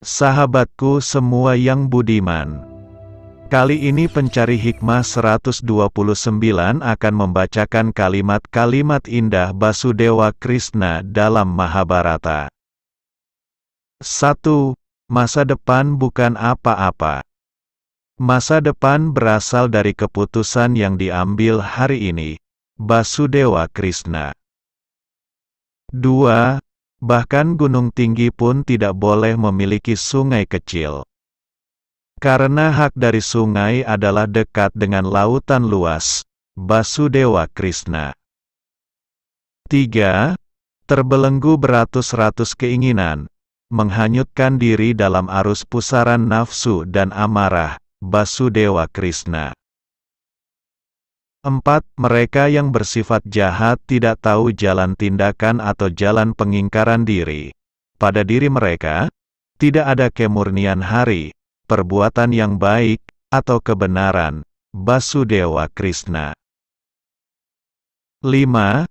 Sahabatku semua yang budiman. Kali ini pencari hikmah 129 akan membacakan kalimat-kalimat indah Basudewa Krishna dalam Mahabharata. 1. Masa depan bukan apa-apa. Masa depan berasal dari keputusan yang diambil hari ini. Basudewa Krishna. 2. Bahkan gunung tinggi pun tidak boleh memiliki sungai kecil. Karena hak dari sungai adalah dekat dengan lautan luas, Basudewa Krishna. 3. Terbelenggu beratus-ratus keinginan, menghanyutkan diri dalam arus pusaran nafsu dan amarah, Basudewa Krishna. 4. Mereka yang bersifat jahat tidak tahu jalan tindakan atau jalan pengingkaran diri. Pada diri mereka, tidak ada kemurnian hari, perbuatan yang baik, atau kebenaran. Basudewa Krishna 5.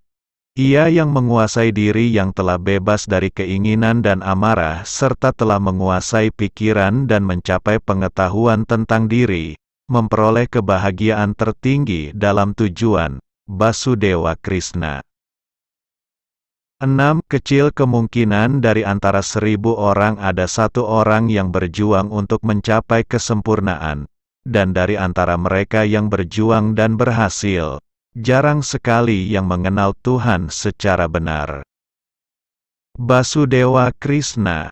Ia yang menguasai diri yang telah bebas dari keinginan dan amarah serta telah menguasai pikiran dan mencapai pengetahuan tentang diri, memperoleh kebahagiaan tertinggi dalam tujuan Basudewa Krishna. 6. Kecil kemungkinan dari antara seribu orang ada satu orang yang berjuang untuk mencapai kesempurnaan, dan dari antara mereka yang berjuang dan berhasil, jarang sekali yang mengenal Tuhan secara benar. Basudewa Krishna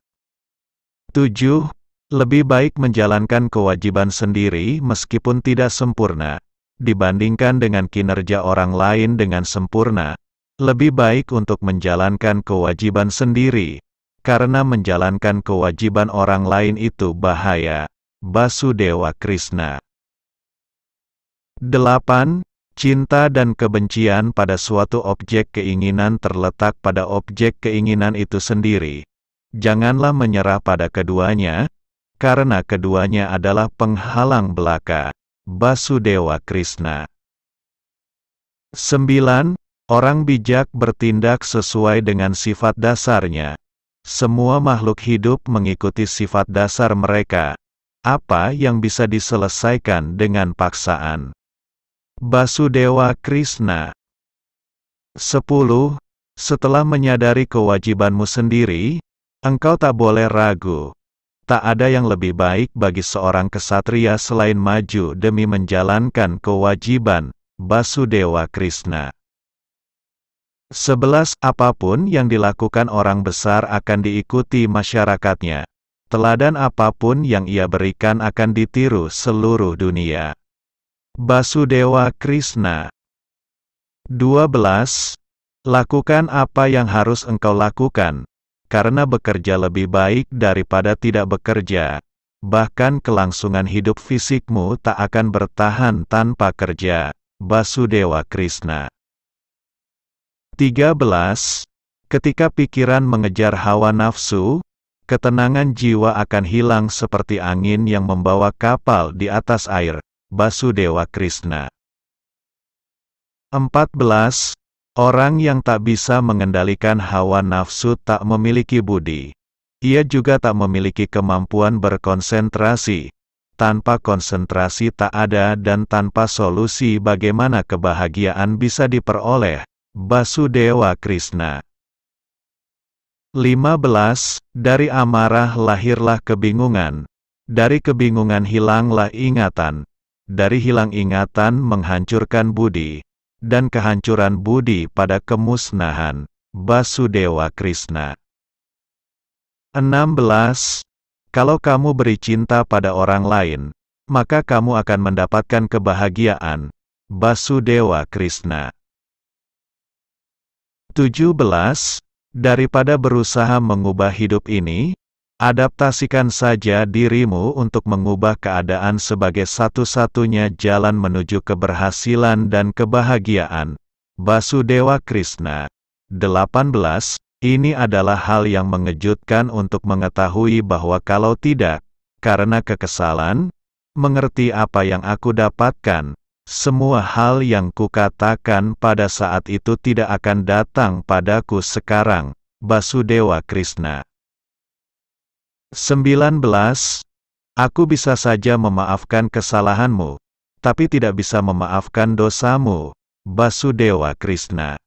7. Lebih baik menjalankan kewajiban sendiri meskipun tidak sempurna, dibandingkan dengan kinerja orang lain dengan sempurna. Lebih baik untuk menjalankan kewajiban sendiri, karena menjalankan kewajiban orang lain itu bahaya. Basudewa Krishna 8. Cinta dan kebencian pada suatu objek keinginan terletak pada objek keinginan itu sendiri. Janganlah menyerah pada keduanya, karena keduanya adalah penghalang belaka. Basudewa Krishna 9. Orang bijak bertindak sesuai dengan sifat dasarnya. Semua makhluk hidup mengikuti sifat dasar mereka. Apa yang bisa diselesaikan dengan paksaan? Basudewa Krishna 10. Setelah menyadari kewajibanmu sendiri, engkau tak boleh ragu tak ada yang lebih baik bagi seorang kesatria selain maju demi menjalankan kewajiban, Basudewa Krishna. 11. Apapun yang dilakukan orang besar akan diikuti masyarakatnya. Teladan apapun yang ia berikan akan ditiru seluruh dunia. Basudewa Krishna 12. Lakukan apa yang harus engkau lakukan, karena bekerja lebih baik daripada tidak bekerja. Bahkan kelangsungan hidup fisikmu tak akan bertahan tanpa kerja. Basudewa Krishna 13. Ketika pikiran mengejar hawa nafsu, ketenangan jiwa akan hilang seperti angin yang membawa kapal di atas air. Basudewa Krishna 14. Orang yang tak bisa mengendalikan hawa nafsu tak memiliki budi. Ia juga tak memiliki kemampuan berkonsentrasi. Tanpa konsentrasi tak ada dan tanpa solusi bagaimana kebahagiaan bisa diperoleh. Basudewa Krishna 15. Dari amarah lahirlah kebingungan. Dari kebingungan hilanglah ingatan. Dari hilang ingatan menghancurkan budi dan kehancuran budi pada kemusnahan Basudewa Krishna. 16. Kalau kamu beri cinta pada orang lain, maka kamu akan mendapatkan kebahagiaan. Basudewa Krishna 17. Daripada berusaha mengubah hidup ini, Adaptasikan saja dirimu untuk mengubah keadaan sebagai satu-satunya jalan menuju keberhasilan dan kebahagiaan. Basudewa Krishna 18. Ini adalah hal yang mengejutkan untuk mengetahui bahwa kalau tidak, karena kekesalan, mengerti apa yang aku dapatkan, semua hal yang kukatakan pada saat itu tidak akan datang padaku sekarang. Basudewa Krishna 19. Aku bisa saja memaafkan kesalahanmu, tapi tidak bisa memaafkan dosamu. Basudewa Krishna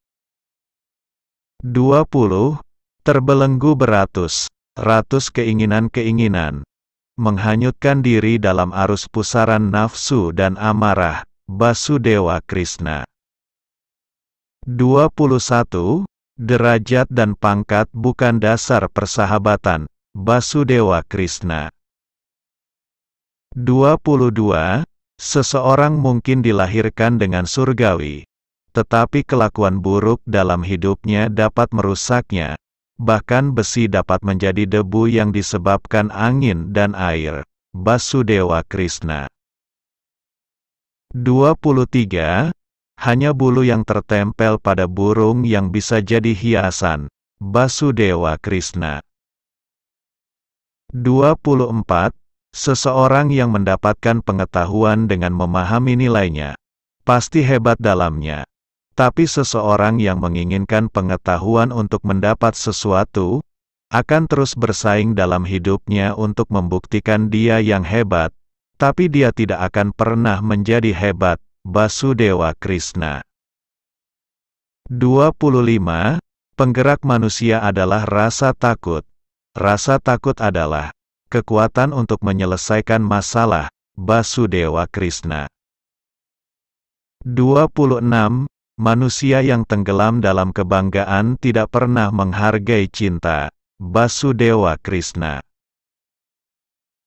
20. Terbelenggu beratus, ratus keinginan-keinginan. Menghanyutkan diri dalam arus pusaran nafsu dan amarah. Basudewa Krishna 21. Derajat dan pangkat bukan dasar persahabatan, Basudewa Krishna 22. Seseorang mungkin dilahirkan dengan surgawi, tetapi kelakuan buruk dalam hidupnya dapat merusaknya, bahkan besi dapat menjadi debu yang disebabkan angin dan air. Basudewa Krishna 23. Hanya bulu yang tertempel pada burung yang bisa jadi hiasan. Basudewa Krishna 24. Seseorang yang mendapatkan pengetahuan dengan memahami nilainya, pasti hebat dalamnya. Tapi seseorang yang menginginkan pengetahuan untuk mendapat sesuatu, akan terus bersaing dalam hidupnya untuk membuktikan dia yang hebat, tapi dia tidak akan pernah menjadi hebat, Basudewa Krishna. 25. Penggerak manusia adalah rasa takut. Rasa takut adalah kekuatan untuk menyelesaikan masalah, Basudewa Krishna. 26. Manusia yang tenggelam dalam kebanggaan tidak pernah menghargai cinta, Basudewa Krishna.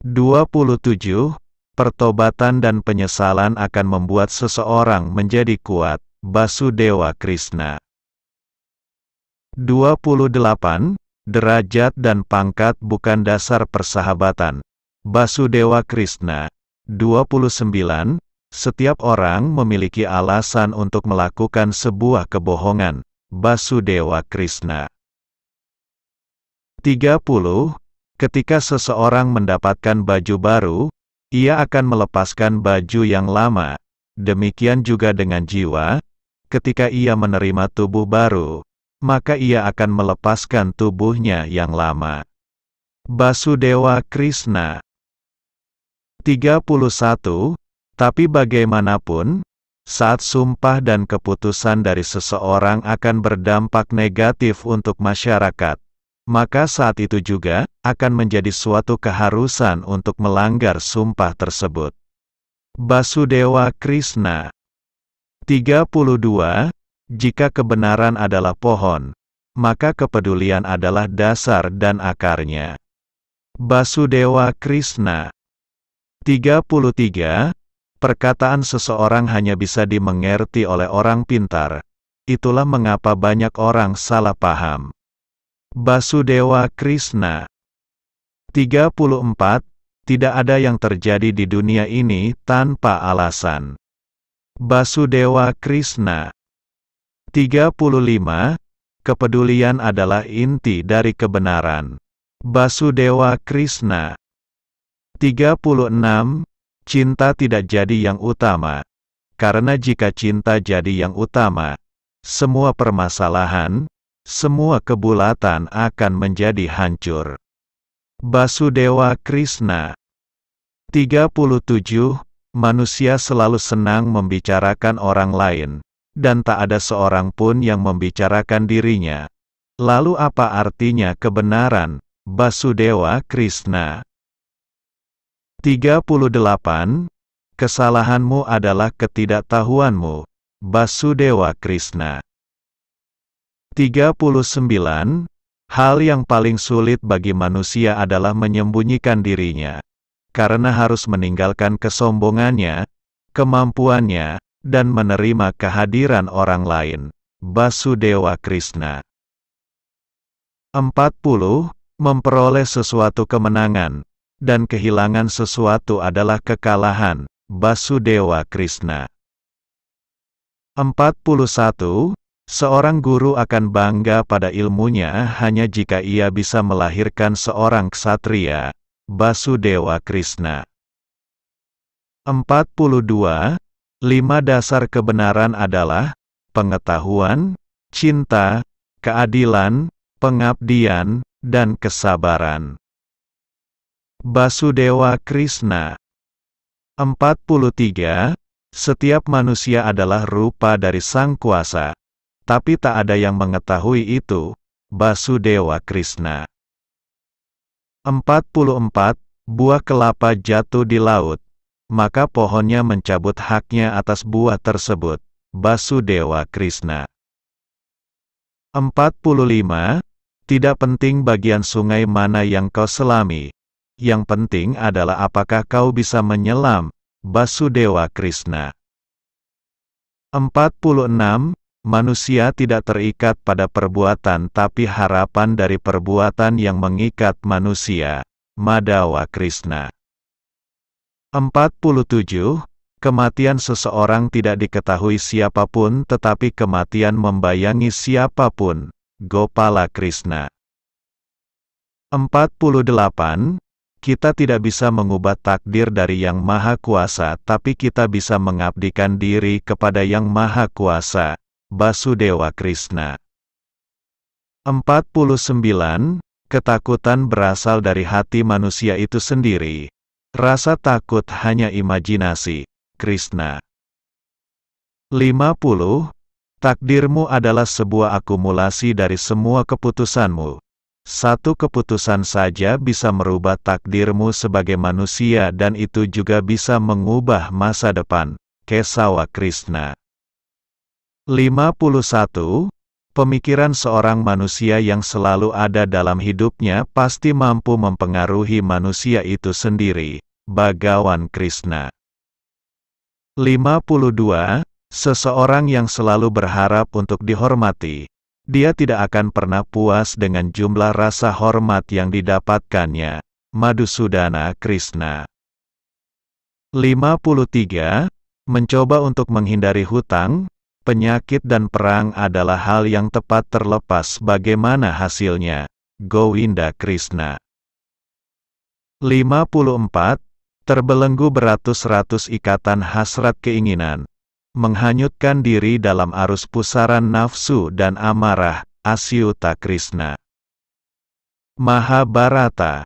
27. Pertobatan dan penyesalan akan membuat seseorang menjadi kuat, Basudewa Krishna. 28 derajat dan pangkat bukan dasar persahabatan. Basudewa Krishna 29 Setiap orang memiliki alasan untuk melakukan sebuah kebohongan. Basudewa Krishna 30 Ketika seseorang mendapatkan baju baru, ia akan melepaskan baju yang lama. Demikian juga dengan jiwa, ketika ia menerima tubuh baru, maka ia akan melepaskan tubuhnya yang lama. Basudewa Krishna 31. Tapi bagaimanapun, saat sumpah dan keputusan dari seseorang akan berdampak negatif untuk masyarakat, maka saat itu juga akan menjadi suatu keharusan untuk melanggar sumpah tersebut. Basudewa Krishna 32. Jika kebenaran adalah pohon, maka kepedulian adalah dasar dan akarnya. Basudewa Krishna 33. Perkataan seseorang hanya bisa dimengerti oleh orang pintar. Itulah mengapa banyak orang salah paham. Basudewa Krishna 34. Tidak ada yang terjadi di dunia ini tanpa alasan. Basudewa Krishna 35. Kepedulian adalah inti dari kebenaran. Basudewa Krishna 36. Cinta tidak jadi yang utama. Karena jika cinta jadi yang utama, semua permasalahan, semua kebulatan akan menjadi hancur. Basudewa Krishna 37. Manusia selalu senang membicarakan orang lain, dan tak ada seorang pun yang membicarakan dirinya. Lalu apa artinya kebenaran? Basudewa Krishna 38. Kesalahanmu adalah ketidaktahuanmu. Basudewa Krishna 39. Hal yang paling sulit bagi manusia adalah menyembunyikan dirinya. Karena harus meninggalkan kesombongannya, kemampuannya, dan menerima kehadiran orang lain. Basudewa Krishna 40. Memperoleh sesuatu kemenangan, dan kehilangan sesuatu adalah kekalahan. Basudewa Krishna 41. Seorang guru akan bangga pada ilmunya hanya jika ia bisa melahirkan seorang ksatria. Basudewa Krishna 42. Lima dasar kebenaran adalah pengetahuan, cinta, keadilan, pengabdian, dan kesabaran. Basudewa Krishna 43. Setiap manusia adalah rupa dari Sang Kuasa, tapi tak ada yang mengetahui itu. Basudewa Krishna 44. Buah kelapa jatuh di laut, maka pohonnya mencabut haknya atas buah tersebut. Basudewa Krishna 45. Tidak penting bagian sungai mana yang kau selami. Yang penting adalah apakah kau bisa menyelam, Basudewa Krishna. 46. Manusia tidak terikat pada perbuatan tapi harapan dari perbuatan yang mengikat manusia, Madawa Krishna. 47. Kematian seseorang tidak diketahui siapapun tetapi kematian membayangi siapapun. Gopala Krishna 48. Kita tidak bisa mengubah takdir dari Yang Maha Kuasa tapi kita bisa mengabdikan diri kepada Yang Maha Kuasa. Basudewa Krishna 49. Ketakutan berasal dari hati manusia itu sendiri, Rasa takut hanya imajinasi. Krishna 50. Takdirmu adalah sebuah akumulasi dari semua keputusanmu. Satu keputusan saja bisa merubah takdirmu sebagai manusia dan itu juga bisa mengubah masa depan. Kesawa Krishna 51 pemikiran seorang manusia yang selalu ada dalam hidupnya pasti mampu mempengaruhi manusia itu sendiri. Bagawan Krishna 52. Seseorang yang selalu berharap untuk dihormati. Dia tidak akan pernah puas dengan jumlah rasa hormat yang didapatkannya. Madhusudana Krishna 53. Mencoba untuk menghindari hutang, penyakit dan perang adalah hal yang tepat terlepas bagaimana hasilnya. Govinda Krishna 54. Terbelenggu beratus-ratus ikatan hasrat keinginan. Menghanyutkan diri dalam arus pusaran nafsu dan amarah, Asyuta Krishna. Mahabharata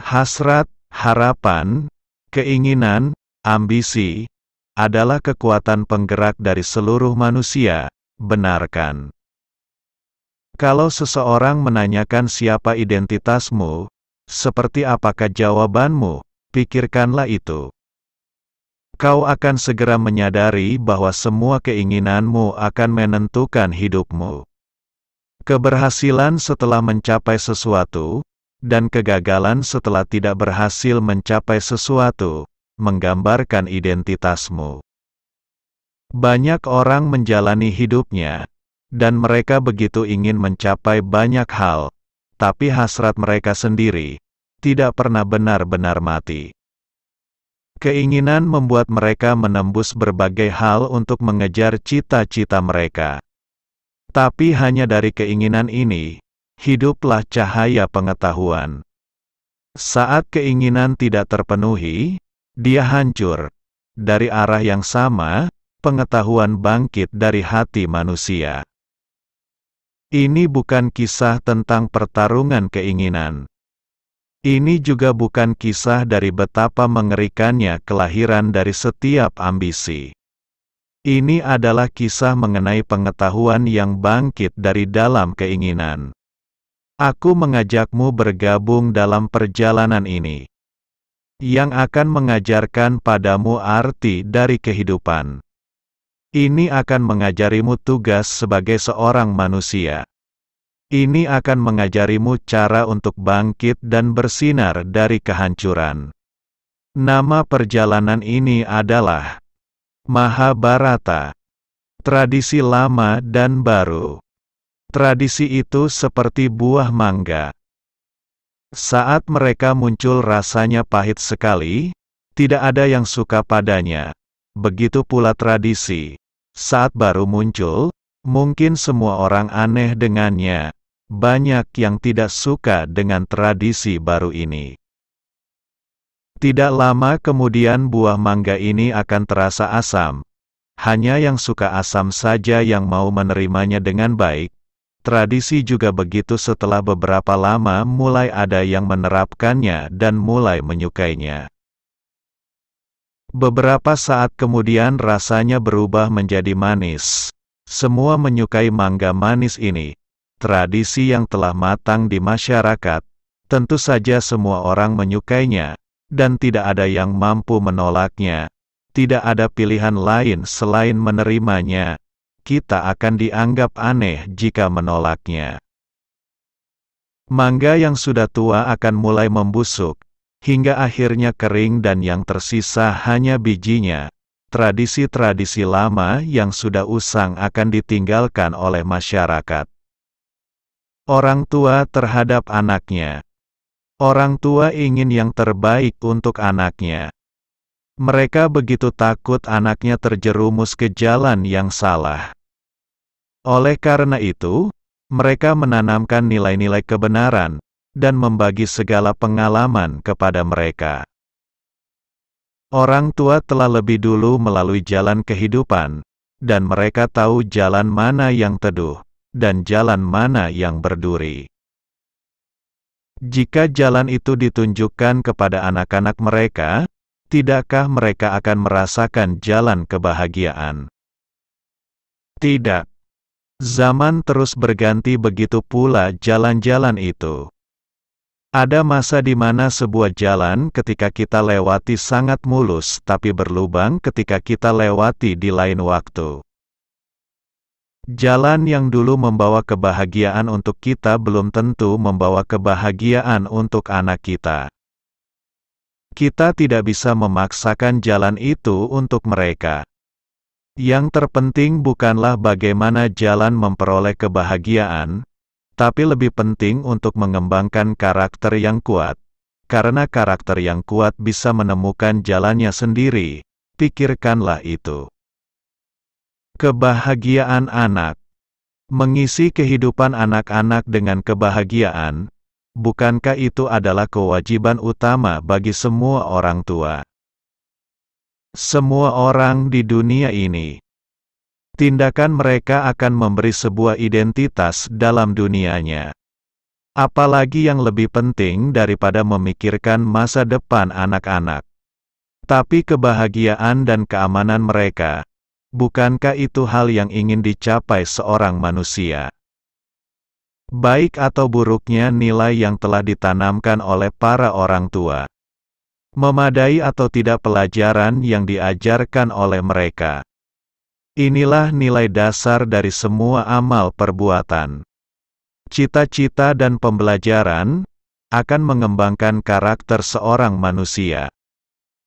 Hasrat, harapan, keinginan, ambisi, adalah kekuatan penggerak dari seluruh manusia, benarkan? Kalau seseorang menanyakan siapa identitasmu, seperti apakah jawabanmu, pikirkanlah itu. Kau akan segera menyadari bahwa semua keinginanmu akan menentukan hidupmu. Keberhasilan setelah mencapai sesuatu, dan kegagalan setelah tidak berhasil mencapai sesuatu, menggambarkan identitasmu. Banyak orang menjalani hidupnya, dan mereka begitu ingin mencapai banyak hal, tapi hasrat mereka sendiri tidak pernah benar-benar mati. Keinginan membuat mereka menembus berbagai hal untuk mengejar cita-cita mereka. Tapi hanya dari keinginan ini, hiduplah cahaya pengetahuan. Saat keinginan tidak terpenuhi, dia hancur. Dari arah yang sama, pengetahuan bangkit dari hati manusia. Ini bukan kisah tentang pertarungan keinginan. Ini juga bukan kisah dari betapa mengerikannya kelahiran dari setiap ambisi. Ini adalah kisah mengenai pengetahuan yang bangkit dari dalam keinginan. Aku mengajakmu bergabung dalam perjalanan ini yang akan mengajarkan padamu arti dari kehidupan. Ini akan mengajarimu tugas sebagai seorang manusia. Ini akan mengajarimu cara untuk bangkit dan bersinar dari kehancuran. Nama perjalanan ini adalah Mahabharata. Tradisi lama dan baru. Tradisi itu seperti buah mangga. Saat mereka muncul rasanya pahit sekali, tidak ada yang suka padanya. Begitu pula tradisi. Saat baru muncul, mungkin semua orang aneh dengannya. Banyak yang tidak suka dengan tradisi baru ini. Tidak lama kemudian buah mangga ini akan terasa asam. Hanya yang suka asam saja yang mau menerimanya dengan baik, Tradisi juga begitu setelah beberapa lama mulai ada yang menerapkannya dan mulai menyukainya. Beberapa saat kemudian rasanya berubah menjadi manis. Semua menyukai mangga manis ini. Tradisi yang telah matang di masyarakat, tentu saja semua orang menyukainya, dan tidak ada yang mampu menolaknya. Tidak ada pilihan lain selain menerimanya kita akan dianggap aneh jika menolaknya. Mangga yang sudah tua akan mulai membusuk, hingga akhirnya kering dan yang tersisa hanya bijinya. Tradisi-tradisi lama yang sudah usang akan ditinggalkan oleh masyarakat. Orang tua terhadap anaknya. Orang tua ingin yang terbaik untuk anaknya. Mereka begitu takut anaknya terjerumus ke jalan yang salah. Oleh karena itu, mereka menanamkan nilai-nilai kebenaran dan membagi segala pengalaman kepada mereka. Orang tua telah lebih dulu melalui jalan kehidupan, dan mereka tahu jalan mana yang teduh dan jalan mana yang berduri. Jika jalan itu ditunjukkan kepada anak-anak mereka, tidakkah mereka akan merasakan jalan kebahagiaan? Tidak. Zaman terus berganti begitu pula jalan-jalan itu. Ada masa di mana sebuah jalan ketika kita lewati sangat mulus tapi berlubang ketika kita lewati di lain waktu. Jalan yang dulu membawa kebahagiaan untuk kita belum tentu membawa kebahagiaan untuk anak kita. Kita tidak bisa memaksakan jalan itu untuk mereka. Yang terpenting bukanlah bagaimana jalan memperoleh kebahagiaan, tapi lebih penting untuk mengembangkan karakter yang kuat. Karena karakter yang kuat bisa menemukan jalannya sendiri, pikirkanlah itu. Kebahagiaan anak mengisi kehidupan anak-anak dengan kebahagiaan, bukankah itu adalah kewajiban utama bagi semua orang tua? Semua orang di dunia ini, tindakan mereka akan memberi sebuah identitas dalam dunianya. Apalagi yang lebih penting daripada memikirkan masa depan anak-anak. Tapi kebahagiaan dan keamanan mereka, bukankah itu hal yang ingin dicapai seorang manusia? baik atau buruknya nilai yang telah ditanamkan oleh para orang tua. Memadai atau tidak pelajaran yang diajarkan oleh mereka. Inilah nilai dasar dari semua amal perbuatan. Cita-cita dan pembelajaran akan mengembangkan karakter seorang manusia.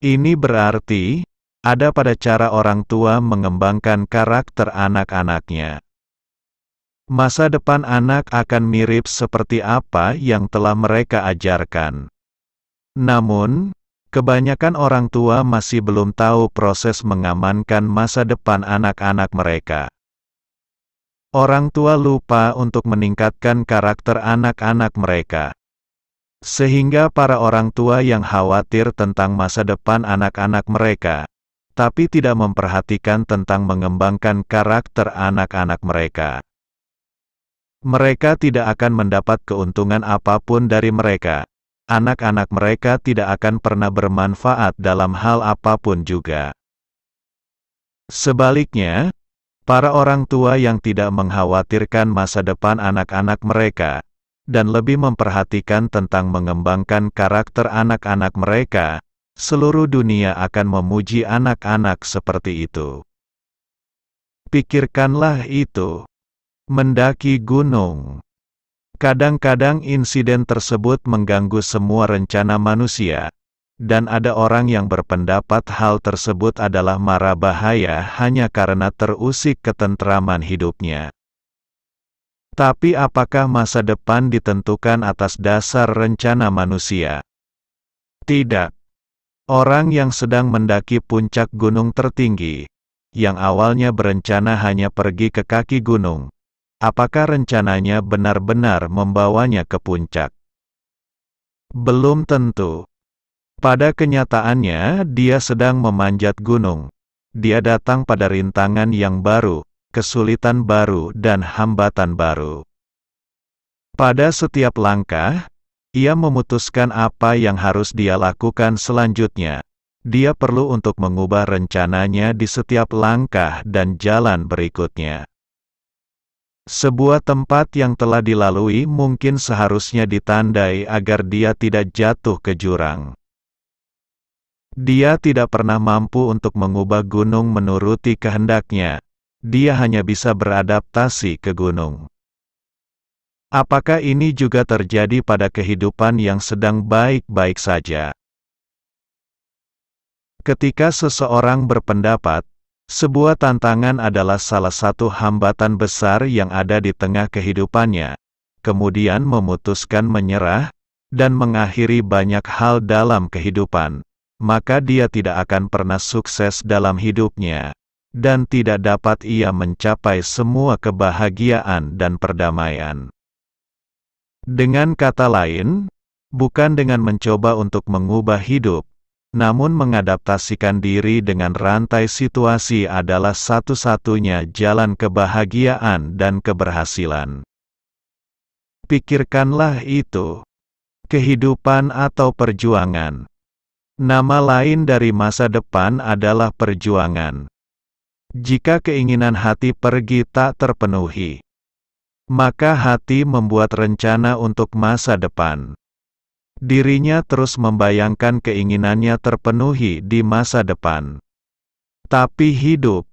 Ini berarti ada pada cara orang tua mengembangkan karakter anak-anaknya. Masa depan anak akan mirip seperti apa yang telah mereka ajarkan. Namun, kebanyakan orang tua masih belum tahu proses mengamankan masa depan anak-anak mereka. Orang tua lupa untuk meningkatkan karakter anak-anak mereka. Sehingga para orang tua yang khawatir tentang masa depan anak-anak mereka, tapi tidak memperhatikan tentang mengembangkan karakter anak-anak mereka. Mereka tidak akan mendapat keuntungan apapun dari mereka. Anak-anak mereka tidak akan pernah bermanfaat dalam hal apapun juga. Sebaliknya, para orang tua yang tidak mengkhawatirkan masa depan anak-anak mereka, dan lebih memperhatikan tentang mengembangkan karakter anak-anak mereka, seluruh dunia akan memuji anak-anak seperti itu. Pikirkanlah itu. Mendaki gunung. Kadang-kadang insiden tersebut mengganggu semua rencana manusia, dan ada orang yang berpendapat hal tersebut adalah mara bahaya hanya karena terusik ketentraman hidupnya. Tapi apakah masa depan ditentukan atas dasar rencana manusia? Tidak. Orang yang sedang mendaki puncak gunung tertinggi, yang awalnya berencana hanya pergi ke kaki gunung, apakah rencananya benar-benar membawanya ke puncak? Belum tentu. Pada kenyataannya, dia sedang memanjat gunung. Dia datang pada rintangan yang baru, kesulitan baru dan hambatan baru. Pada setiap langkah, ia memutuskan apa yang harus dia lakukan selanjutnya. Dia perlu untuk mengubah rencananya di setiap langkah dan jalan berikutnya. Sebuah tempat yang telah dilalui mungkin seharusnya ditandai agar dia tidak jatuh ke jurang. Dia tidak pernah mampu untuk mengubah gunung menuruti kehendaknya. Dia hanya bisa beradaptasi ke gunung. Apakah ini juga terjadi pada kehidupan yang sedang baik-baik saja? Ketika seseorang berpendapat, sebuah tantangan adalah salah satu hambatan besar yang ada di tengah kehidupannya, kemudian memutuskan menyerah dan mengakhiri banyak hal dalam kehidupan, maka dia tidak akan pernah sukses dalam hidupnya, dan tidak dapat ia mencapai semua kebahagiaan dan perdamaian. Dengan kata lain, bukan dengan mencoba untuk mengubah hidup, namun mengadaptasikan diri dengan rantai situasi adalah satu-satunya jalan kebahagiaan dan keberhasilan. Pikirkanlah itu. Kehidupan atau perjuangan. Nama lain dari masa depan adalah perjuangan. Jika keinginan hati pergi tak terpenuhi, maka hati membuat rencana untuk masa depan. Dirinya terus membayangkan keinginannya terpenuhi di masa depan. Tapi hidup,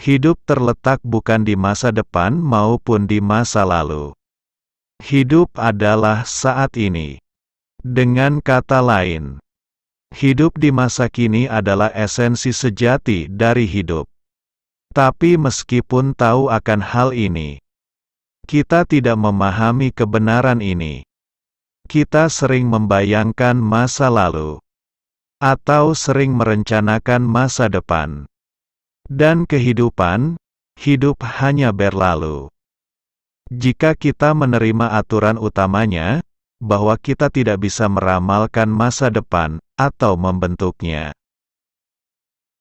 hidup terletak bukan di masa depan maupun di masa lalu. Hidup adalah saat ini. Dengan kata lain, hidup di masa kini adalah esensi sejati dari hidup. Tapi meskipun tahu akan hal ini, kita tidak memahami kebenaran ini kita sering membayangkan masa lalu atau sering merencanakan masa depan. Dan kehidupan, hidup hanya berlalu. Jika kita menerima aturan utamanya, bahwa kita tidak bisa meramalkan masa depan atau membentuknya.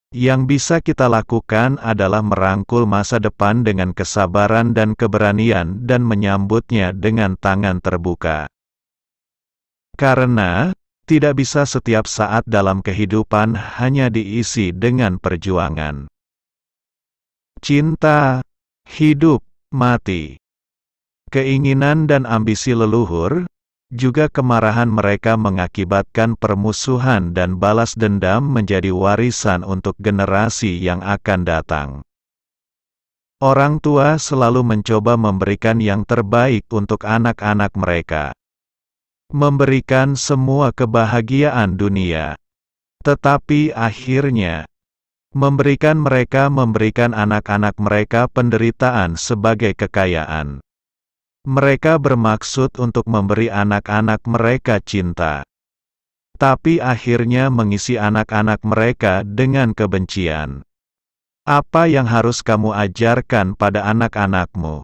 Yang bisa kita lakukan adalah merangkul masa depan dengan kesabaran dan keberanian dan menyambutnya dengan tangan terbuka. Karena, tidak bisa setiap saat dalam kehidupan hanya diisi dengan perjuangan. Cinta, hidup, mati. Keinginan dan ambisi leluhur, juga kemarahan mereka mengakibatkan permusuhan dan balas dendam menjadi warisan untuk generasi yang akan datang. Orang tua selalu mencoba memberikan yang terbaik untuk anak-anak mereka memberikan semua kebahagiaan dunia. Tetapi akhirnya, memberikan mereka memberikan anak-anak mereka penderitaan sebagai kekayaan. Mereka bermaksud untuk memberi anak-anak mereka cinta. Tapi akhirnya mengisi anak-anak mereka dengan kebencian. Apa yang harus kamu ajarkan pada anak-anakmu?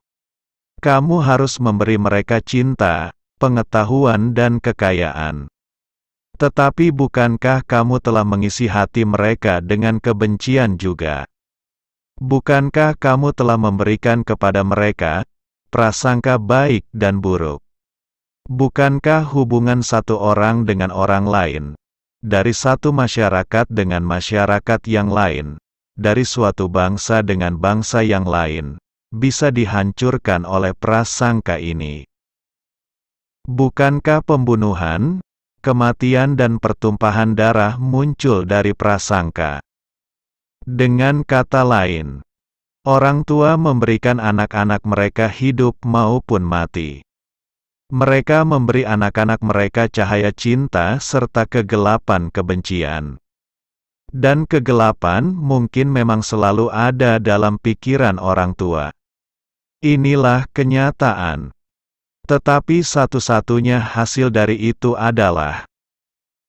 Kamu harus memberi mereka cinta, pengetahuan dan kekayaan. Tetapi bukankah kamu telah mengisi hati mereka dengan kebencian juga? Bukankah kamu telah memberikan kepada mereka prasangka baik dan buruk? Bukankah hubungan satu orang dengan orang lain, dari satu masyarakat dengan masyarakat yang lain, dari suatu bangsa dengan bangsa yang lain, bisa dihancurkan oleh prasangka ini? Bukankah pembunuhan, kematian dan pertumpahan darah muncul dari prasangka? Dengan kata lain, orang tua memberikan anak-anak mereka hidup maupun mati. Mereka memberi anak-anak mereka cahaya cinta serta kegelapan kebencian. Dan kegelapan mungkin memang selalu ada dalam pikiran orang tua. Inilah kenyataan. Tetapi satu-satunya hasil dari itu adalah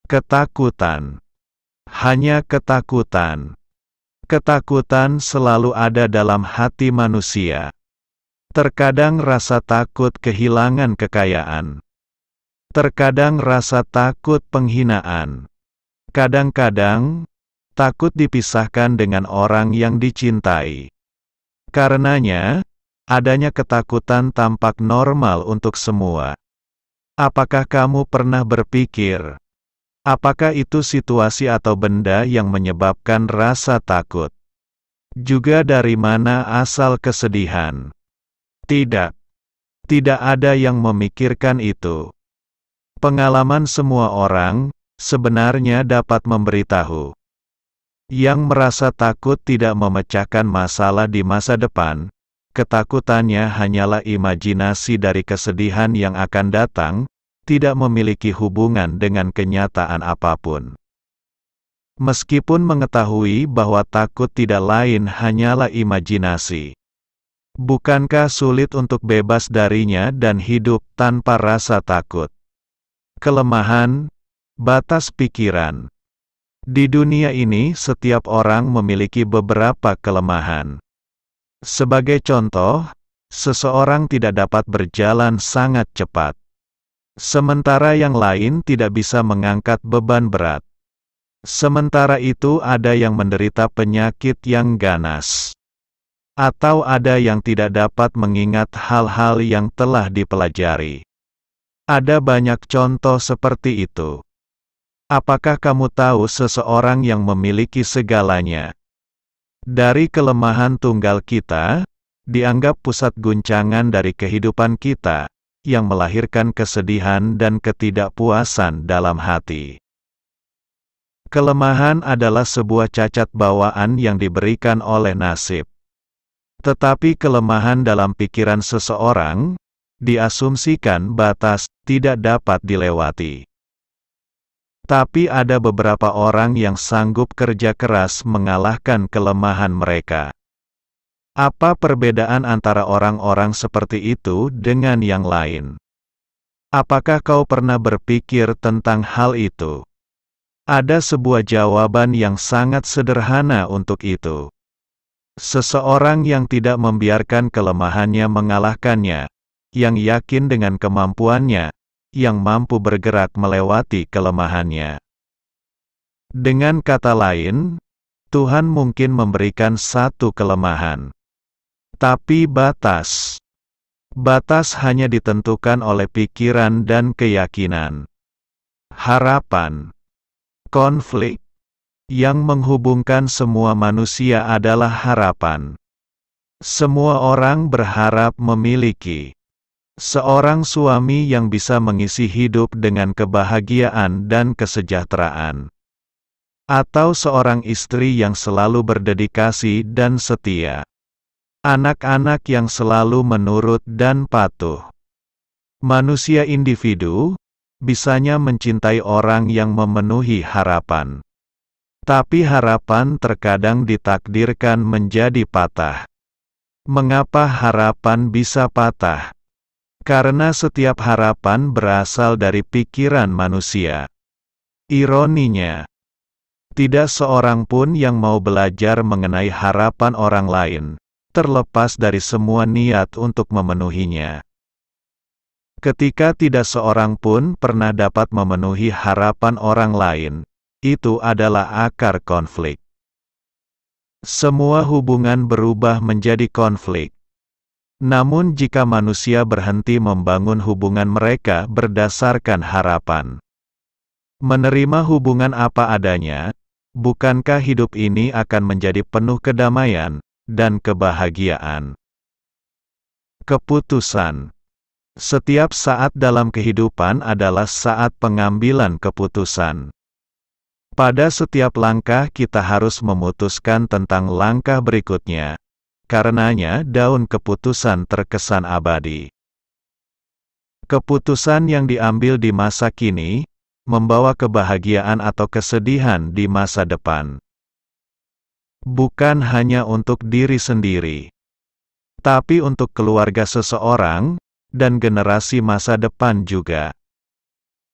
ketakutan. Hanya ketakutan. Ketakutan selalu ada dalam hati manusia. Terkadang rasa takut kehilangan kekayaan. Terkadang rasa takut penghinaan. Kadang-kadang, takut dipisahkan dengan orang yang dicintai. Karenanya, Adanya ketakutan tampak normal untuk semua. Apakah kamu pernah berpikir, apakah itu situasi atau benda yang menyebabkan rasa takut? Juga dari mana asal kesedihan? Tidak. Tidak ada yang memikirkan itu. Pengalaman semua orang, sebenarnya dapat memberitahu. Yang merasa takut tidak memecahkan masalah di masa depan, Ketakutannya hanyalah imajinasi dari kesedihan yang akan datang, tidak memiliki hubungan dengan kenyataan apapun. Meskipun mengetahui bahwa takut tidak lain hanyalah imajinasi. Bukankah sulit untuk bebas darinya dan hidup tanpa rasa takut? Kelemahan, batas pikiran. Di dunia ini setiap orang memiliki beberapa kelemahan. Sebagai contoh, seseorang tidak dapat berjalan sangat cepat. Sementara yang lain tidak bisa mengangkat beban berat. Sementara itu ada yang menderita penyakit yang ganas. Atau ada yang tidak dapat mengingat hal-hal yang telah dipelajari. Ada banyak contoh seperti itu. Apakah kamu tahu seseorang yang memiliki segalanya, dari kelemahan tunggal kita, dianggap pusat guncangan dari kehidupan kita, yang melahirkan kesedihan dan ketidakpuasan dalam hati. Kelemahan adalah sebuah cacat bawaan yang diberikan oleh nasib. Tetapi kelemahan dalam pikiran seseorang, diasumsikan batas, tidak dapat dilewati. Tapi ada beberapa orang yang sanggup kerja keras mengalahkan kelemahan mereka. Apa perbedaan antara orang-orang seperti itu dengan yang lain? Apakah kau pernah berpikir tentang hal itu? Ada sebuah jawaban yang sangat sederhana untuk itu. Seseorang yang tidak membiarkan kelemahannya mengalahkannya, yang yakin dengan kemampuannya, yang mampu bergerak melewati kelemahannya. Dengan kata lain, Tuhan mungkin memberikan satu kelemahan. Tapi batas. Batas hanya ditentukan oleh pikiran dan keyakinan. Harapan. Konflik. Yang menghubungkan semua manusia adalah harapan. Semua orang berharap memiliki Seorang suami yang bisa mengisi hidup dengan kebahagiaan dan kesejahteraan. Atau seorang istri yang selalu berdedikasi dan setia. Anak-anak yang selalu menurut dan patuh. Manusia individu, bisanya mencintai orang yang memenuhi harapan. Tapi harapan terkadang ditakdirkan menjadi patah. Mengapa harapan bisa patah? Karena setiap harapan berasal dari pikiran manusia. Ironinya, tidak seorang pun yang mau belajar mengenai harapan orang lain, terlepas dari semua niat untuk memenuhinya. Ketika tidak seorang pun pernah dapat memenuhi harapan orang lain, itu adalah akar konflik. Semua hubungan berubah menjadi konflik namun jika manusia berhenti membangun hubungan mereka berdasarkan harapan, menerima hubungan apa adanya, bukankah hidup ini akan menjadi penuh kedamaian dan kebahagiaan? Keputusan Setiap saat dalam kehidupan adalah saat pengambilan keputusan. Pada setiap langkah kita harus memutuskan tentang langkah berikutnya, karenanya daun keputusan terkesan abadi. Keputusan yang diambil di masa kini, membawa kebahagiaan atau kesedihan di masa depan. Bukan hanya untuk diri sendiri, tapi untuk keluarga seseorang, dan generasi masa depan juga.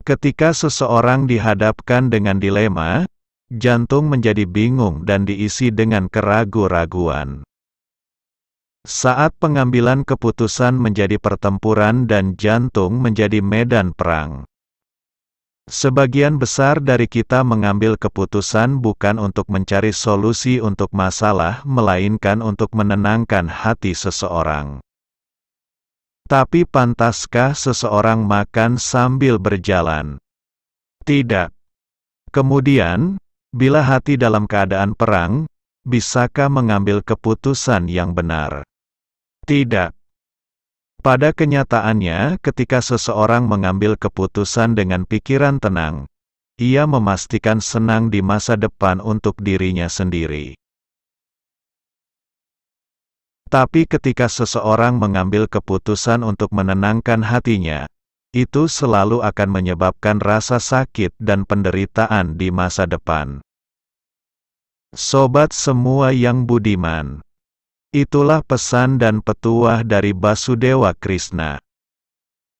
Ketika seseorang dihadapkan dengan dilema, jantung menjadi bingung dan diisi dengan keraguan raguan saat pengambilan keputusan menjadi pertempuran dan jantung menjadi medan perang. Sebagian besar dari kita mengambil keputusan bukan untuk mencari solusi untuk masalah, melainkan untuk menenangkan hati seseorang. Tapi pantaskah seseorang makan sambil berjalan? Tidak. Kemudian, bila hati dalam keadaan perang, bisakah mengambil keputusan yang benar? Tidak. Pada kenyataannya, ketika seseorang mengambil keputusan dengan pikiran tenang, ia memastikan senang di masa depan untuk dirinya sendiri. Tapi ketika seseorang mengambil keputusan untuk menenangkan hatinya, itu selalu akan menyebabkan rasa sakit dan penderitaan di masa depan. Sobat semua yang budiman. Itulah pesan dan petuah dari Basudewa Krishna.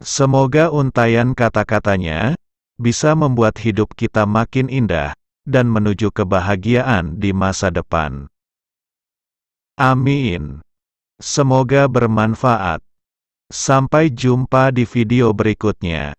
Semoga untayan kata-katanya bisa membuat hidup kita makin indah dan menuju kebahagiaan di masa depan. Amin. Semoga bermanfaat. Sampai jumpa di video berikutnya.